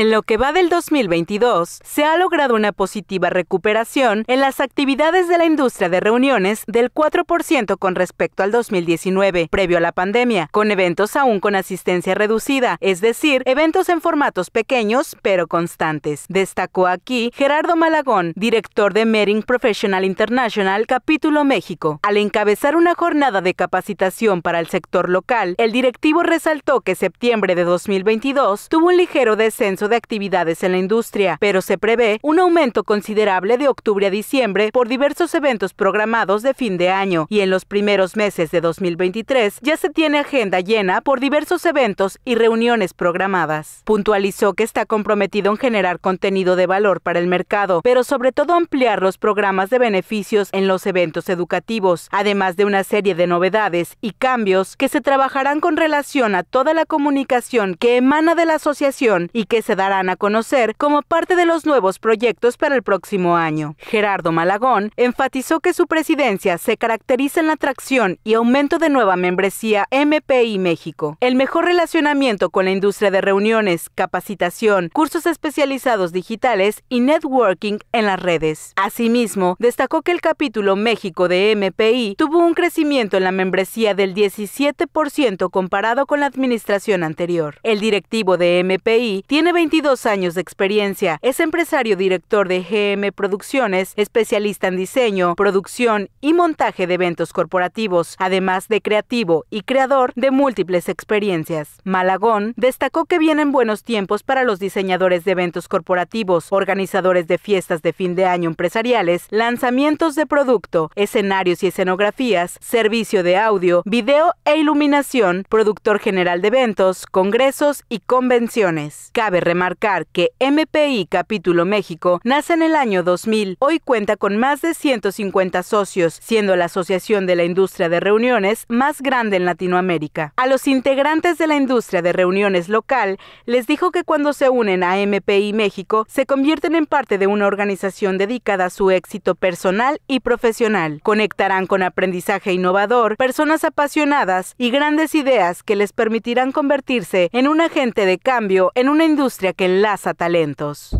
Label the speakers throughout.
Speaker 1: En lo que va del 2022, se ha logrado una positiva recuperación en las actividades de la industria de reuniones del 4% con respecto al 2019, previo a la pandemia, con eventos aún con asistencia reducida, es decir, eventos en formatos pequeños pero constantes. Destacó aquí Gerardo Malagón, director de Mering Professional International Capítulo México. Al encabezar una jornada de capacitación para el sector local, el directivo resaltó que septiembre de 2022 tuvo un ligero descenso de actividades en la industria, pero se prevé un aumento considerable de octubre a diciembre por diversos eventos programados de fin de año y en los primeros meses de 2023 ya se tiene agenda llena por diversos eventos y reuniones programadas. Puntualizó que está comprometido en generar contenido de valor para el mercado, pero sobre todo ampliar los programas de beneficios en los eventos educativos, además de una serie de novedades y cambios que se trabajarán con relación a toda la comunicación que emana de la asociación y que se se darán a conocer como parte de los nuevos proyectos para el próximo año. Gerardo Malagón enfatizó que su presidencia se caracteriza en la atracción y aumento de nueva membresía MPI México, el mejor relacionamiento con la industria de reuniones, capacitación, cursos especializados digitales y networking en las redes. Asimismo, destacó que el capítulo México de MPI tuvo un crecimiento en la membresía del 17% comparado con la administración anterior. El directivo de MPI tiene 22 años de experiencia. Es empresario director de GM Producciones, especialista en diseño, producción y montaje de eventos corporativos, además de creativo y creador de múltiples experiencias. Malagón destacó que vienen buenos tiempos para los diseñadores de eventos corporativos, organizadores de fiestas de fin de año empresariales, lanzamientos de producto, escenarios y escenografías, servicio de audio, video e iluminación, productor general de eventos, congresos y convenciones. Cabe remarcar que MPI Capítulo México nace en el año 2000. Hoy cuenta con más de 150 socios, siendo la asociación de la industria de reuniones más grande en Latinoamérica. A los integrantes de la industria de reuniones local les dijo que cuando se unen a MPI México se convierten en parte de una organización dedicada a su éxito personal y profesional. Conectarán con aprendizaje innovador, personas apasionadas y grandes ideas que les permitirán convertirse en un agente de cambio en una industria que enlaza talentos.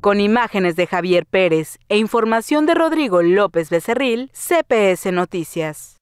Speaker 1: Con imágenes de Javier Pérez e información de Rodrigo López Becerril, CPS Noticias.